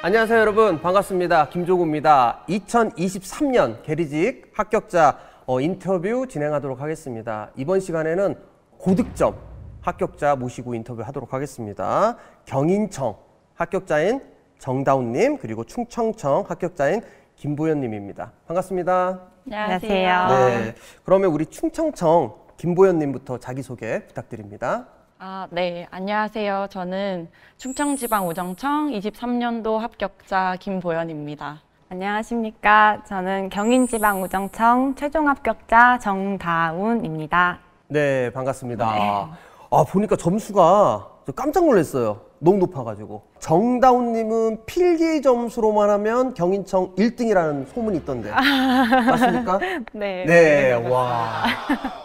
안녕하세요 여러분 반갑습니다 김종우입니다 2023년 게리직 합격자 어, 인터뷰 진행하도록 하겠습니다 이번 시간에는 고득점 합격자 모시고 인터뷰하도록 하겠습니다 경인청 합격자인 정다운님 그리고 충청청 합격자인 김보현님입니다 반갑습니다 안녕하세요 네, 그러면 우리 충청청 김보현님부터 자기소개 부탁드립니다 아, 네. 안녕하세요. 저는 충청지방우정청 23년도 합격자 김보연입니다. 안녕하십니까. 저는 경인지방우정청 최종 합격자 정다운입니다. 네, 반갑습니다. 네. 아, 보니까 점수가 깜짝 놀랐어요. 너무 높아가지고. 정다운님은 필기 점수로만 하면 경인청 1등이라는 소문이 있던데. 맞습니까? 네. 네, 와.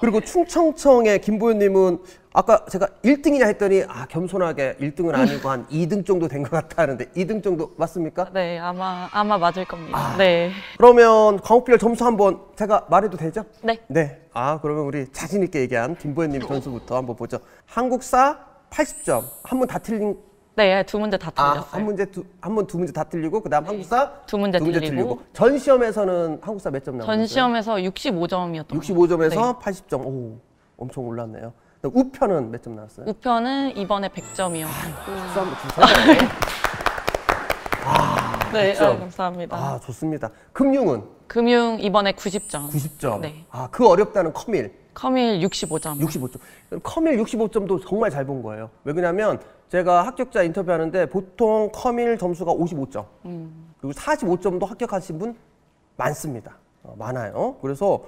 그리고 충청청의 김보현님은 아까 제가 1등이냐 했더니 아 겸손하게 1등은 아니고 한 2등 정도 된 것 같다 하는데 2등 정도 맞습니까? 네 아마 아마 맞을 겁니다. 아, 네. 그러면 광우필 점수 한번 제가 말해도 되죠? 네. 네. 아 그러면 우리 자신 있게 얘기한 김보현님 점수부터 한번 보죠. 한국사 80점 한 번 다 틀린. 네, 두 문제 다 아, 틀렸어요. 아, 한 문제 두, 한번 두 문제 다 틀리고 그다음 네. 한국사 두 문제, 두 문제 틀리고. 틀리고. 전 시험에서는 한국사 몇 점 나왔어요? 전 시험에서 65점이었던 65점에서 네. 80점. 오, 엄청 올랐네요. 우편은 몇 점 나왔어요? 우편은 이번에 100점이었고. 아, 음. 아, 네, 아, 감사합니다. 아, 좋습니다. 금융은? 금융 이번에 90점. 90점. 네. 아, 그 어렵다는 커밀. 커밀 65점. 65점. 커밀 65점도 정말 잘 본 거예요. 왜냐면 제가 합격자 인터뷰하는데 보통 커밀 점수가 55점. 음. 그리고 45점도 합격하신 분 많습니다. 어, 많아요. 그래서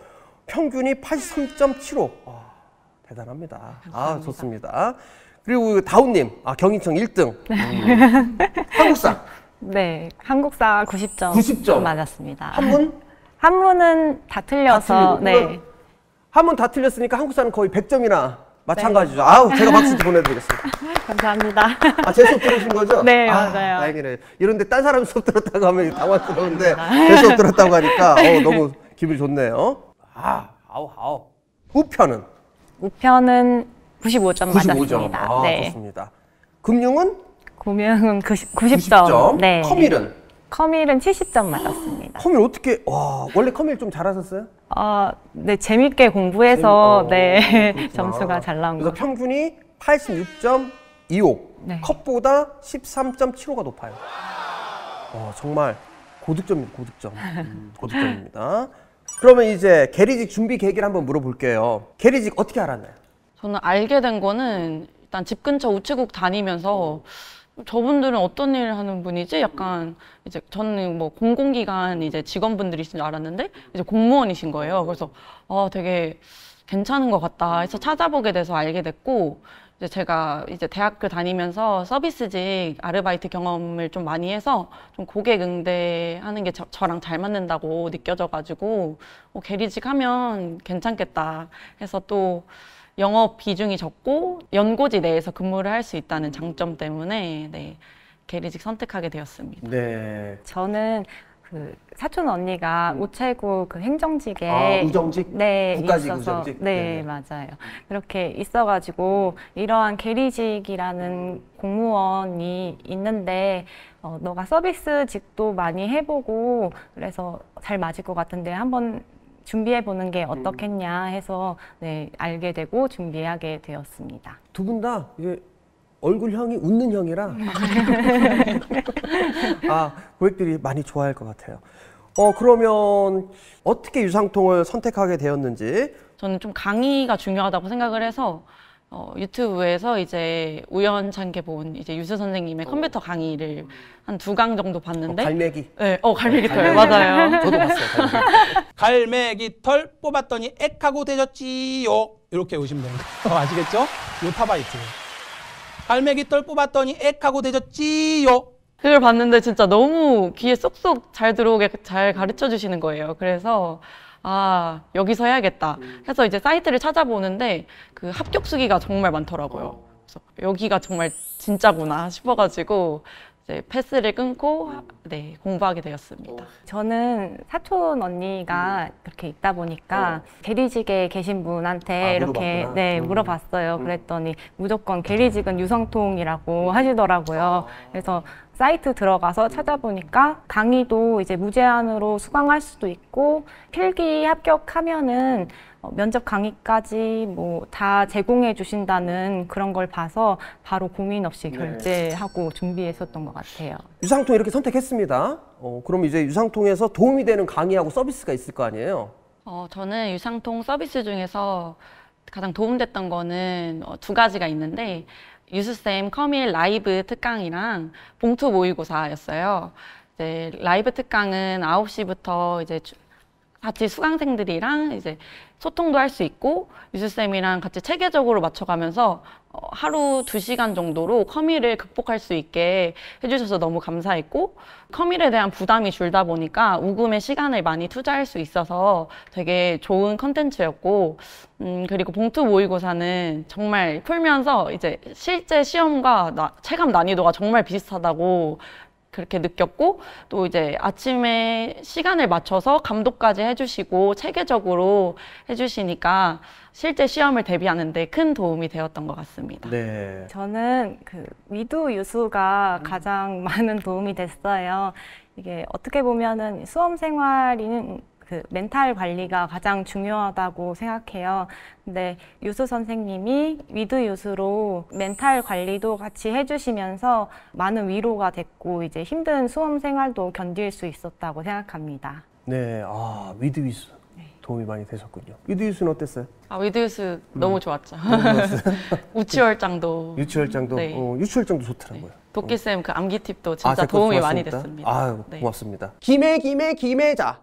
평균이 83.75. 아, 대단합니다. 아, 감사합니다. 아, 좋습니다. 그리고 그 다운님, 아, 경인청 1등. 음. 한국사. 네, 한국사 90점. 90점. 맞았습니다. 한문? 한문은 다 틀려서, 다 네. 한문 다 틀렸으니까 한국사는 거의 100점이나 마찬가지죠. 네. 아우, 제가 박수 보내드리겠습니다. 감사합니다. 아, 제 수업 들으신 거죠? 네, 아, 맞아요. 다행이네. 이런데 딴 사람 수업 들었다고 하면 당황스러운데, 아, 제 수업 들었다고 하니까, 어, 너무 기분이 좋네요. 아, 아우, 아우. 우편은? 우편은 95점, 점 맞았습니다. 아, 네. 좋습니다. 금융은? 금융은 90, 90점. 90점. 네. 커밀은? 커밀은 70점 맞았습니다. 커밀 어떻게 와 원래 커밀 좀 잘하셨어요? 아, 네 재밌게 공부해서 재밌... 어, 네 어, 점수가 잘 나온 거예요. 그래서 평균이 86.25. 네. 컵보다 13.75가 높아요. 어, 정말 고득점입니다. 고득점. 음, 고득점입니다. 그러면 이제 게리직 준비 계획을 한번 물어볼게요. 게리직 어떻게 알았나요? 저는 알게 된 거는 일단 집 근처 우체국 다니면서 저분들은 어떤 일을 하는 분이지? 약간 이제 저는 뭐 공공기관 이제 직원분들이신 줄 알았는데 이제 공무원이신 거예요. 그래서 아 되게 괜찮은 것 같다 해서 찾아보게 돼서 알게 됐고 이제 제가 이제 대학교 다니면서 서비스직 아르바이트 경험을 좀 많이 해서 좀 고객 응대하는 게 저, 랑잘 맞는다고 느껴져가지고 어, 게리직 하면 괜찮겠다 해서 또 영업 비중이 적고 연고지 내에서 근무를 할 수 있다는 장점 때문에 네, 게리직 선택하게 되었습니다. 네. 저는 그 사촌 언니가 음. 우체국 그 행정직에 아, 우정직 네 국가직 있어서 우정직? 네, 네 맞아요 그렇게 있어가지고 이러한 계리직이라는 공무원이 있는데 어, 너가 서비스직도 많이 해보고 그래서 잘 맞을 것 같은데 한번 준비해 보는 게 어떻겠냐 음. 해서 네 알게 되고 준비하게 되었습니다 두 분 다 이게 얼굴형이 웃는 형이라 네. 아 고객들이 많이 좋아할 것 같아요. 어 그러면 어떻게 유상통을 선택하게 되었는지 저는 좀 강의가 중요하다고 생각을 해서 어, 유튜브에서 이제 우연찮게 본 이제 유수 선생님의 어. 컴퓨터 강의를 한 두 강 정도 봤는데 어, 갈매기 네, 어 갈매기 털 맞아요 저도 봤어요 갈매기. 털 뽑았더니 액하고 되셨지요 이렇게 오시면 됩니다 아시겠죠? 요 타바이트 갈매기털 뽑았더니 액하고 되졌지요. 그걸 봤는데 진짜 너무 귀에 쏙쏙 잘 들어오게 잘 가르쳐 주시는 거예요. 그래서 아 여기서 해야겠다 해서 이제 사이트를 찾아보는데 그 합격 수기가 정말 많더라고요. 그래서 여기가 정말 진짜구나 싶어가지고 이제 패스를 끊고 네, 공부하게 되었습니다. 어. 저는 사촌 언니가 이렇게 음. 있다 보니까 계리직에 어. 계신 분한테 아, 이렇게 물어봤구나. 네 음. 물어봤어요. 음. 그랬더니 무조건 계리직은 유성통이라고 하시더라고요. 아. 그래서 사이트 들어가서 찾아보니까 강의도 이제 무제한으로 수강할 수도 있고 필기 합격하면은 어, 면접 강의까지 뭐 다 제공해 주신다는 그런 걸 봐서 바로 고민 없이 네. 결제하고 네. 준비했었던 것 같아요. 유상통 이렇게 선택했습니다. 어, 그럼 이제 유상통에서 도움이 되는 강의하고 서비스가 있을 거 아니에요? 어, 저는 유상통 서비스 중에서 가장 도움됐던 거는 어, 두 가지가 있는데 유수쌤 커밀 라이브 특강이랑 봉투 모의고사였어요. 이제 라이브 특강은 9시부터 이제 같이 수강생들이랑 이제 소통도 할 수 있고 유수쌤이랑 같이 체계적으로 맞춰가면서 어, 하루 두시간 정도로 커미를 극복할 수 있게 해주셔서 너무 감사했고 커미에 대한 부담이 줄다 보니까 우금의 시간을 많이 투자할 수 있어서 되게 좋은 컨텐츠였고 음, 그리고 봉투 모의고사는 정말 풀면서 이제 실제 시험과 나, 체감 난이도가 정말 비슷하다고 그렇게 느꼈고 또 이제 아침에 시간을 맞춰서 감독까지 해주시고 체계적으로 해주시니까 실제 시험을 대비하는데 큰 도움이 되었던 것 같습니다. 네. 저는 그 위도 유수가 음. 가장 많은 도움이 됐어요. 이게 어떻게 보면은 수험 생활인 그 멘탈 관리가 가장 중요하다고 생각해요. 근데 유수 선생님이 위드 유수로 멘탈 관리도 같이 해주시면서 많은 위로가 됐고 이제 힘든 수험 생활도 견딜 수 있었다고 생각합니다. 네, 아 위드 유수 네. 도움이 많이 되셨군요. 위드 유수는 어땠어요? 아 위드 유수 음. 너무 좋았죠. 너치열장도 유치열장도 네. 어, 유치열장도 좋더라고요. 네. 도끼쌤 그 암기 팁도 아, 진짜 아, 도움이 고맙습니다. 많이 됐습니다. 아유, 네. 고맙습니다. 김해 김해 김해자.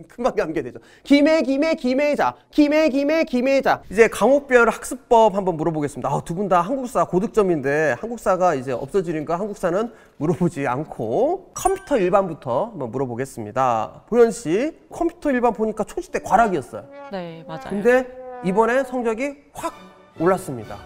금방 연계되죠. 김해 김해 김해자. 김해 김해 김해자. 이제 강목별 학습법 한번 물어보겠습니다. 아, 두 분 다 한국사 고득점인데 한국사가 이제 없어지니까 한국사는 물어보지 않고 컴퓨터 일반부터 한번 물어보겠습니다. 보현 씨, 컴퓨터 일반 보니까 초시 때 과락이었어요. 네, 맞아요. 근데 이번에 성적이 확 올랐습니다.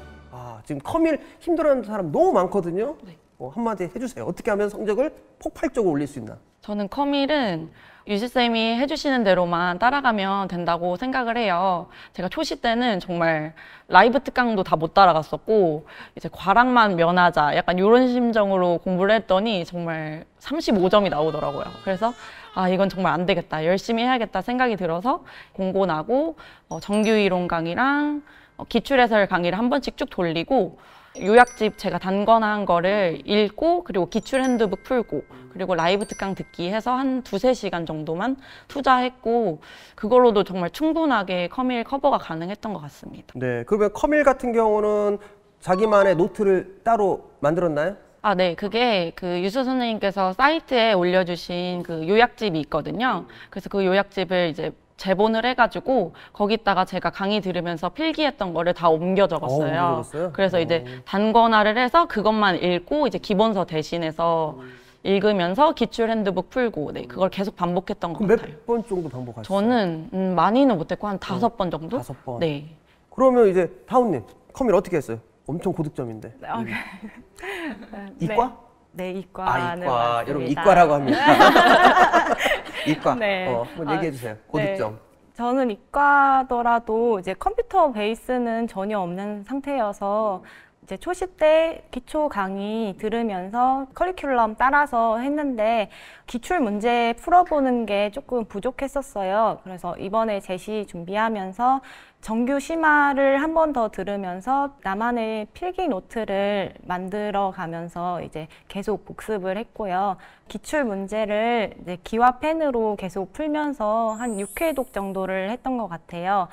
지금 커밀 힘들어하는 사람 너무 많거든요. 네. 어, 한마디 해주세요. 어떻게 하면 성적을 폭발적으로 올릴 수 있나? 저는 커밀은 유지쌤이 해주시는 대로만 따라가면 된다고 생각을 해요. 제가 초시 때는 정말 라이브 특강도 다 못 따라갔었고 이제 과락만 면하자 약간 이런 심정으로 공부를 했더니 정말 35점이 나오더라고요. 그래서 아 이건 정말 안 되겠다 열심히 해야겠다 생각이 들어서 공고 나고 어, 정규 이론 강의랑 어, 기출해설 강의를 한 번씩 쭉 돌리고 요약집 제가 단권한 거를 읽고 그리고 기출 핸드북 풀고 그리고 라이브 특강 듣기 해서 한 두세 시간 정도만 투자했고 그걸로도 정말 충분하게 커밀 커버가 가능했던 것 같습니다. 네, 그러면 커밀 같은 경우는 자기만의 노트를 따로 만들었나요? 아, 네. 그게 그 유수 선생님께서 사이트에 올려주신 그 요약집이 있거든요. 그래서 그 요약집을 이제 재본을 해가지고 거기다가 제가 강의 들으면서 필기했던 거를 다 옮겨 적었어요. 어, 그래서 이제 어. 단권화를 해서 그것만 읽고 이제 기본서 대신해서 음. 읽으면서 기출 핸드북 풀고 네 그걸 계속 반복했던 것 같아요. 몇 번 정도 반복하셨어요? 저는 음, 많이는 못했고 한 다섯 음, 번 정도. 다섯 번. 네. 그러면 이제 타운님 커밀 어떻게 했어요? 엄청 고득점인데. 네, 어, 음. 그 이과? 네. 네, 이과 아, 이과. 여러분 이과라고 합니다. 이과. 네. 어, 한번 아, 얘기해 주세요. 네. 고득점. 저는 이과더라도 이제 컴퓨터 베이스는 전혀 없는 상태여서 이제 초시 때 기초 강의 들으면서 커리큘럼 따라서 했는데 기출 문제 풀어보는 게 조금 부족했었어요. 그래서 이번에 제시 준비하면서 정규 심화를 한 번 더 들으면서 나만의 필기 노트를 만들어 가면서 이제 계속 복습을 했고요. 기출 문제를 이제 기와 펜으로 계속 풀면서 한 6회독 정도를 했던 것 같아요.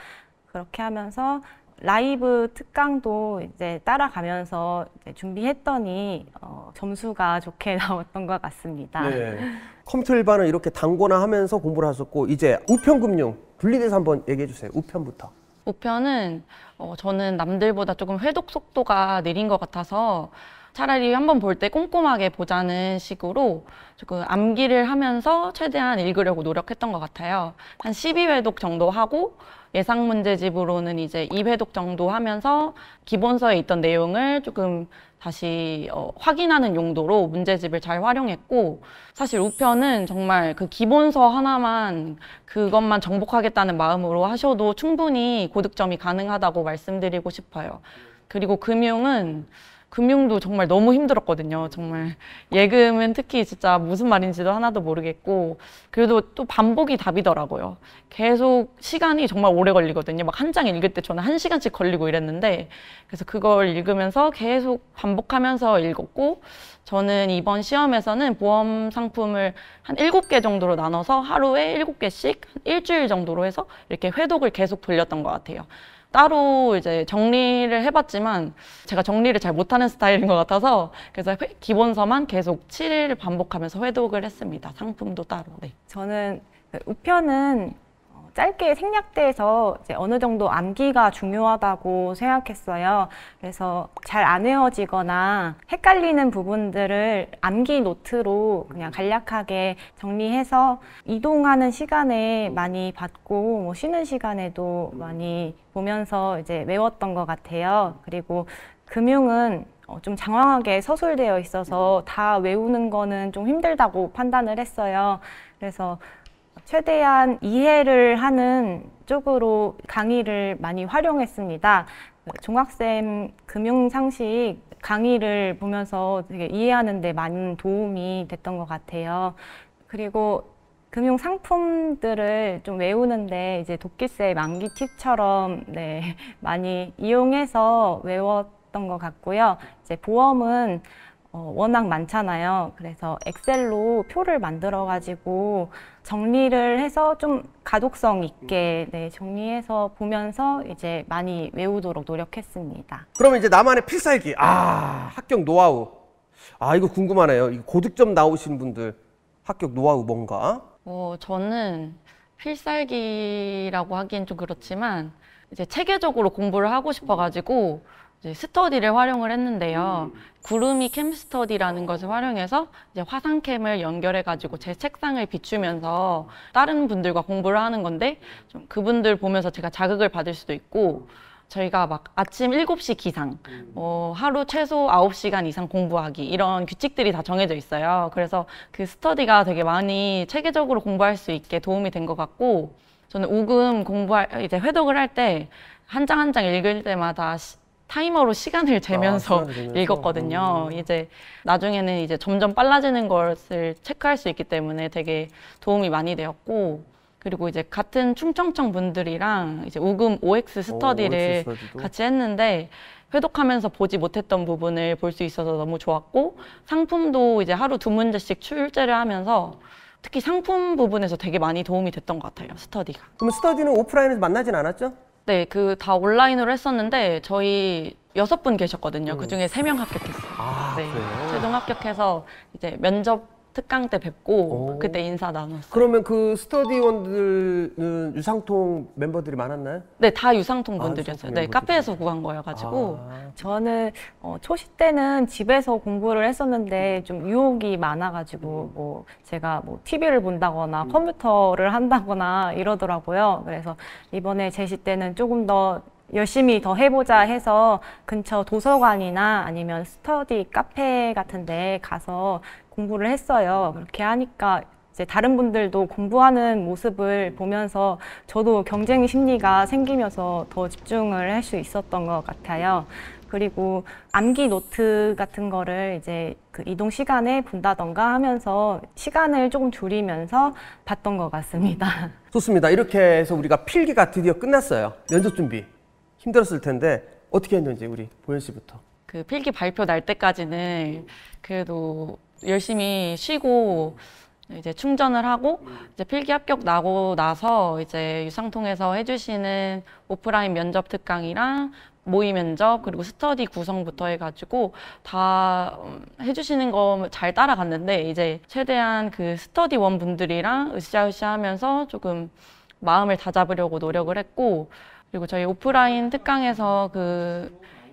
그렇게 하면서 라이브 특강도 이제 따라가면서 이제 준비했더니 어, 점수가 좋게 나왔던 것 같습니다. 네. 컴퓨터 일반을 이렇게 단고나 하면서 공부를 하셨고 이제 우편금융 분리돼서 한번 얘기해 주세요. 우편부터. 보편은 어, 저는 남들보다 조금 회독 속도가 느린 것 같아서 차라리 한번 볼 때 꼼꼼하게 보자는 식으로 조금 암기를 하면서 최대한 읽으려고 노력했던 것 같아요. 한 12회독 정도 하고 예상 문제집으로는 이제 2회독 정도 하면서 기본서에 있던 내용을 조금 다시 어, 확인하는 용도로 문제집을 잘 활용했고 사실 우편은 정말 그 기본서 하나만 그것만 정복하겠다는 마음으로 하셔도 충분히 고득점이 가능하다고 말씀드리고 싶어요. 그리고 금융은 금융도 정말 너무 힘들었거든요. 정말 예금은 특히 진짜 무슨 말인지도 하나도 모르겠고 그래도 또 반복이 답이더라고요. 계속 시간이 정말 오래 걸리거든요. 막 한 장 읽을 때 저는 한 시간씩 걸리고 이랬는데 그래서 그걸 읽으면서 계속 반복하면서 읽었고 저는 이번 시험에서는 보험 상품을 한 일곱 개 정도로 나눠서 하루에 일곱 개씩 일주일 정도로 해서 이렇게 회독을 계속 돌렸던 것 같아요. 따로 이제 정리를 해봤지만 제가 정리를 잘 못하는 스타일인 것 같아서 그래서 기본서만 계속 7일 반복하면서 회독을 했습니다. 상품도 따로. 네. 저는 그 우편은 짧게 생략돼서 이제 어느 정도 암기가 중요하다고 생각했어요. 그래서 잘 안 외워지거나 헷갈리는 부분들을 암기 노트로 그냥 간략하게 정리해서 이동하는 시간에 많이 받고 뭐 쉬는 시간에도 많이 보면서 이제 외웠던 것 같아요. 그리고 금융은 어, 좀 장황하게 서술되어 있어서 다 외우는 거는 좀 힘들다고 판단을 했어요. 그래서 최대한 이해를 하는 쪽으로 강의를 많이 활용했습니다. 종학쌤 금융상식 강의를 보면서 되게 이해하는 데 많은 도움이 됐던 것 같아요. 그리고 금융 상품들을 좀 외우는데 이제 도끼세 만기 팁처럼 네, 많이 이용해서 외웠던 것 같고요. 이제 보험은 어, 워낙 많잖아요. 그래서 엑셀로 표를 만들어 가지고 정리를 해서 좀 가독성 있게 네, 정리해서 보면서 이제 많이 외우도록 노력했습니다. 그러면 이제 나만의 필살기. 아, 합격 노하우. 아, 이거 궁금하네요. 고득점 나오신 분들 합격 노하우 뭔가? 어, 저는 필살기라고 하기엔 좀 그렇지만 이제 체계적으로 공부를 하고 싶어 가지고 스터디를 활용을 했는데요. 음. 구름이 캠 스터디라는 것을 활용해서 이제 화상캠을 연결해가지고 제 책상을 비추면서 다른 분들과 공부를 하는 건데 좀 그분들 보면서 제가 자극을 받을 수도 있고 저희가 막 아침 7시 기상, 음. 뭐 하루 최소 9시간 이상 공부하기 이런 규칙들이 다 정해져 있어요. 그래서 그 스터디가 되게 많이 체계적으로 공부할 수 있게 도움이 된 것 같고 저는 우금 공부할 이제 회독을 할 때 한 장 한 장 읽을 때마다 타이머로 시간을 아, 재면서 아, 읽었거든요. 음. 이제 나중에는 이제 점점 빨라지는 것을 체크할 수 있기 때문에 되게 도움이 많이 되었고 그리고 이제 같은 충청청 분들이랑 이제 우금 OX 스터디를 오, OX 같이 했는데 회독하면서 보지 못했던 부분을 볼 수 있어서 너무 좋았고 상품도 이제 하루 두 문제씩 출제를 하면서 특히 상품 부분에서 되게 많이 도움이 됐던 것 같아요 스터디가. 그럼 스터디는 오프라인에서 만나진 않았죠? 네, 그 다 온라인으로 했었는데 저희 여섯 분 계셨거든요. 음. 그 중에 세 명 합격했어요. 아, 네. 그래요? 최종 합격해서 이제 면접 특강 때 뵙고 오. 그때 인사 나눴어요. 그러면 그 스터디원들은 유상통 멤버들이 많았나요? 네, 다 유상통 아, 분들이었어요. 아, 네, 카페에서 구한 거여가지고. 아. 저는 어, 초시 때는 집에서 공부를 했었는데 좀 유혹이 많아가지고 음. 뭐 제가 뭐 TV를 본다거나 음. 컴퓨터를 한다거나 이러더라고요. 그래서 이번에 제시 때는 조금 더 열심히 더 해보자 해서 근처 도서관이나 아니면 스터디 카페 같은데 가서 공부를 했어요. 그렇게 하니까 이제 다른 분들도 공부하는 모습을 보면서 저도 경쟁 심리가 생기면서 더 집중을 할 수 있었던 것 같아요. 그리고 암기 노트 같은 거를 이제 그 이동 시간에 본다던가 하면서 시간을 조금 줄이면서 봤던 것 같습니다. 좋습니다. 이렇게 해서 우리가 필기가 드디어 끝났어요. 면접 준비 힘들었을 텐데 어떻게 했는지 우리 보현 씨부터. 그 필기 발표 날 때까지는 그래도 열심히 쉬고 이제 충전을 하고 이제 필기 합격 나고 나서 이제 유상통에서 해주시는 오프라인 면접 특강이랑 모의 면접 그리고 스터디 구성부터 해가지고 다 음, 해주시는 거 잘 따라갔는데 이제 최대한 그 스터디원 분들이랑 으쌰으쌰하면서 조금 마음을 다잡으려고 노력을 했고 그리고 저희 오프라인 특강에서 그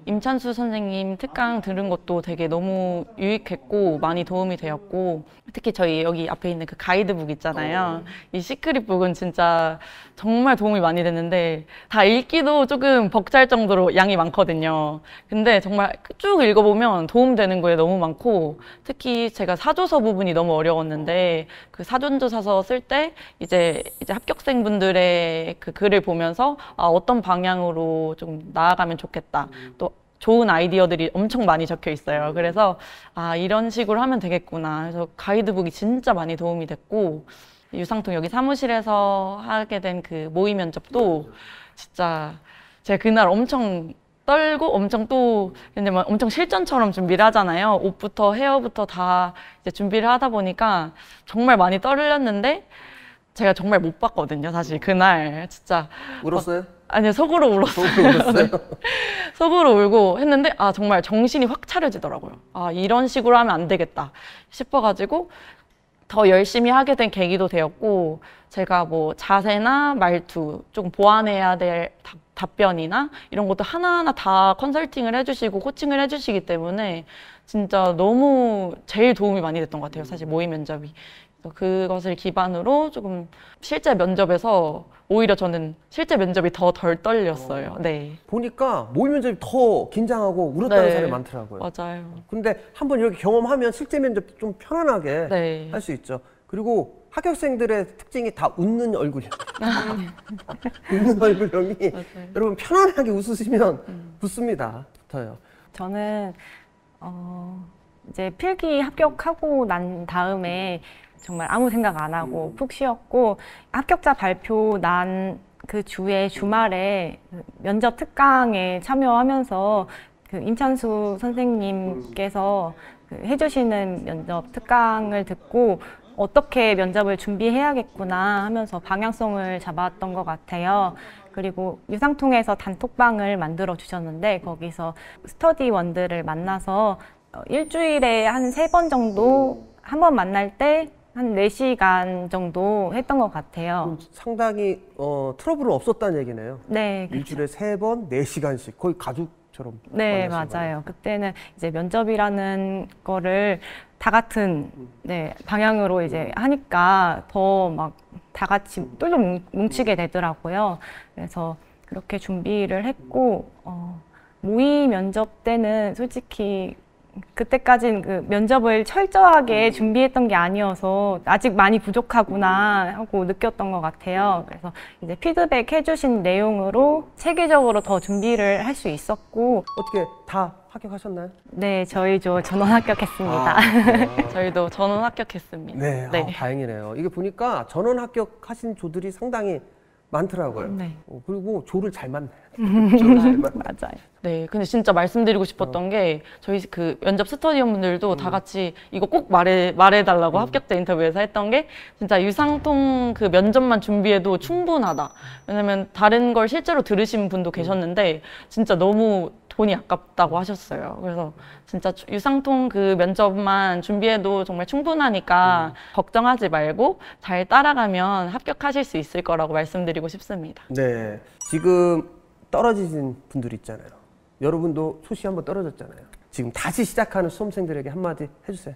임찬수 선생님 특강 들은 것도 되게 너무 유익했고 많이 도움이 되었고 특히 저희 여기 앞에 있는 그 가이드북 있잖아요. 이 시크릿북은 진짜 정말 도움이 많이 됐는데 다 읽기도 조금 벅찰 정도로 양이 많거든요. 근데 정말 쭉 읽어보면 도움되는 거에 너무 많고 특히 제가 사조서 부분이 너무 어려웠는데 그 사전조사서 쓸 때 이제 이제 합격생분들의 그 글을 보면서 아, 어떤 방향으로 좀 나아가면 좋겠다. 또 좋은 아이디어들이 엄청 많이 적혀 있어요. 음. 그래서 아 이런 식으로 하면 되겠구나. 그래서 가이드북이 진짜 많이 도움이 됐고 유상통 여기 사무실에서 하게 된 그 모의 면접도 진짜 제가 그날 엄청 떨고 엄청 또 근데 막 엄청 실전처럼 준비를 하잖아요. 옷부터 헤어부터 다 이제 준비를 하다 보니까 정말 많이 떨렸는데 제가 정말 못 봤거든요. 사실 그날 진짜 울었어요? 막, 아니요 속으로 울었어요. 속으로, 울었어요? 속으로 울고 했는데 아 정말 정신이 확 차려지더라고요. 아 이런 식으로 하면 안 되겠다 싶어가지고 더 열심히 하게 된 계기도 되었고 제가 뭐 자세나 말투 좀 보완해야 될 답, 변이나 이런 것도 하나하나 다 컨설팅을 해주시고 코칭을 해주시기 때문에 진짜 너무 제일 도움이 많이 됐던 것 같아요 사실 모의 면접이 그것을 기반으로 조금 실제 면접에서 오히려 저는 실제 면접이 더 덜 떨렸어요. 어. 네. 보니까 모의 면접이 더 긴장하고 울었다는 네. 사람이 많더라고요. 맞아요. 근데 한번 이렇게 경험하면 실제 면접 좀 편안하게 네. 할수 있죠. 그리고 합격생들의 특징이 다 웃는 얼굴이 웃는 얼굴형이 여러분 편안하게 웃으시면 음. 붙습니다. 붙어요. 저는 어 이제 필기 합격하고 난 다음에 정말 아무 생각 안 하고 음. 푹 쉬었고 합격자 발표 난 그 주에 주말에 면접 특강에 참여하면서 그 임찬수 선생님께서 그 해주시는 면접 특강을 듣고 어떻게 면접을 준비해야겠구나 하면서 방향성을 잡았던 것 같아요. 그리고 유상통에서 단톡방을 만들어 주셨는데 거기서 스터디원들을 만나서 어, 일주일에 한 세 번 정도 한 번 만날 때한 4시간 정도 했던 것 같아요. 상당히 어, 트러블은 없었다는 얘기네요. 네. 그렇죠. 일주일에 세 번, 네시간씩 거의 가족처럼. 네, 맞아요. 그때는 이제 면접이라는 거를 다 같은 네, 방향으로 이제 음. 하니까 더 막 다 같이 똘똘 음. 뭉치게 음. 되더라고요. 그래서 그렇게 준비를 했고, 어, 모의 면접 때는 솔직히 그때까진 그 면접을 철저하게 음. 준비했던 게 아니어서 아직 많이 부족하구나 하고 느꼈던 것 같아요. 그래서 이제 피드백 해주신 내용으로 체계적으로 더 준비를 할 수 있었고 어떻게 다 합격하셨나요? 네, 저희 조 전원 합격했습니다. 아, 네. 저희도 전원 합격했습니다. 네, 아, 네. 아, 다행이네요. 이게 보니까 전원 합격하신 조들이 상당히 많더라고요. 네. 어, 그리고 조를 잘 만나요. 조를 잘 맞아요. 네, 근데 진짜 말씀드리고 싶었던 어. 게 저희 그 면접 스터디원 분들도 음. 다 같이 이거 꼭 말해 말해달라고 음. 합격자 인터뷰에서 했던 게 진짜 유상통 그 면접만 준비해도 충분하다. 왜냐면 다른 걸 실제로 들으신 분도 음. 계셨는데 진짜 너무 돈이 아깝다고 하셨어요. 그래서 진짜 유상통 그 면접만 준비해도 정말 충분하니까 음. 걱정하지 말고 잘 따라가면 합격하실 수 있을 거라고 말씀드리고 싶습니다. 네. 지금 떨어지신 분들 있잖아요. 여러분도 소시 한번 떨어졌잖아요. 지금 다시 시작하는 수험생들에게 한마디 해주세요.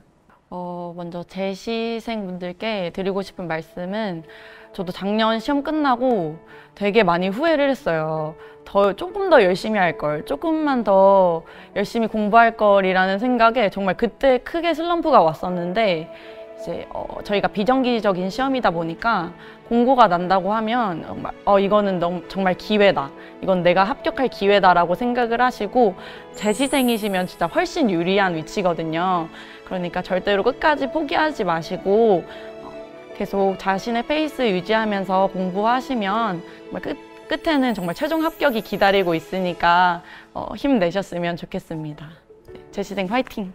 어, 먼저 재시생분들께 드리고 싶은 말씀은 저도 작년 시험 끝나고 되게 많이 후회를 했어요. 더 조금 더 열심히 할 걸, 조금만 더 열심히 공부할 걸이라는 생각에 정말 그때 크게 슬럼프가 왔었는데 이제 어, 저희가 비정기적인 시험이다 보니까 공고가 난다고 하면 정말 어 이거는 너무 정말 기회다 이건 내가 합격할 기회다라고 생각을 하시고 재시생이시면 진짜 훨씬 유리한 위치거든요 그러니까 절대로 끝까지 포기하지 마시고 어, 계속 자신의 페이스 유지하면서 공부하시면 정말 끝, 끝에는 정말 최종 합격이 기다리고 있으니까 어, 힘내셨으면 좋겠습니다 네, 재시생 화이팅!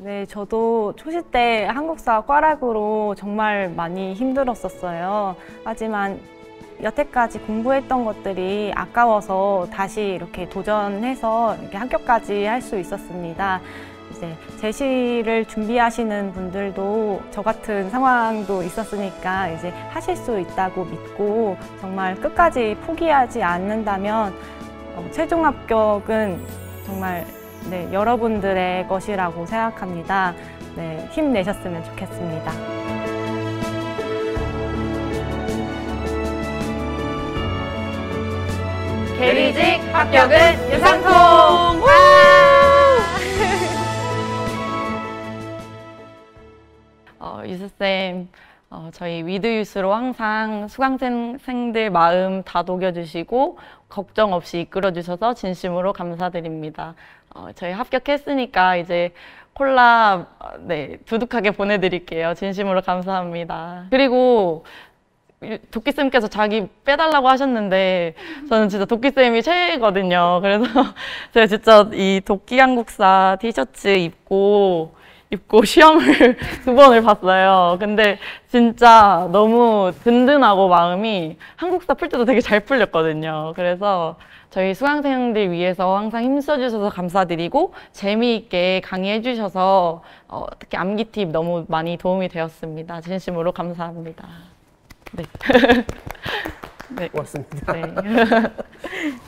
네, 저도 초시 때 한국사 과락으로 정말 많이 힘들었었어요. 하지만 여태까지 공부했던 것들이 아까워서 다시 이렇게 도전해서 이렇게 합격까지 할 수 있었습니다. 이제 제시를 준비하시는 분들도 저 같은 상황도 있었으니까 이제 하실 수 있다고 믿고 정말 끝까지 포기하지 않는다면 어, 최종 합격은 정말 네, 여러분들의 것이라고 생각합니다. 네, 힘내셨으면 좋겠습니다. 개리직 합격은 유상통! 어, 유수쌤, 어, 저희 위드유스로 항상 수강생들 마음 다 녹여주시고 걱정 없이 이끌어주셔서 진심으로 감사드립니다. 어, 저희 합격했으니까 이제 콜라 네, 두둑하게 보내드릴게요. 진심으로 감사합니다. 그리고 도끼쌤께서 자기 빼달라고 하셨는데 저는 진짜 도끼쌤이 최애거든요. 그래서 제가 진짜 이 도끼 한국사 티셔츠 입고 입고 시험을 두 번을 봤어요. 근데 진짜 너무 든든하고 마음이 한국사 풀 때도 되게 잘 풀렸거든요. 그래서 저희 수강생들 위해서 항상 힘써주셔서 감사드리고 재미있게 강의해주셔서 어, 특히 암기 팁 너무 많이 도움이 되었습니다. 진심으로 감사합니다. 네. 네. 고맙습니다. 네.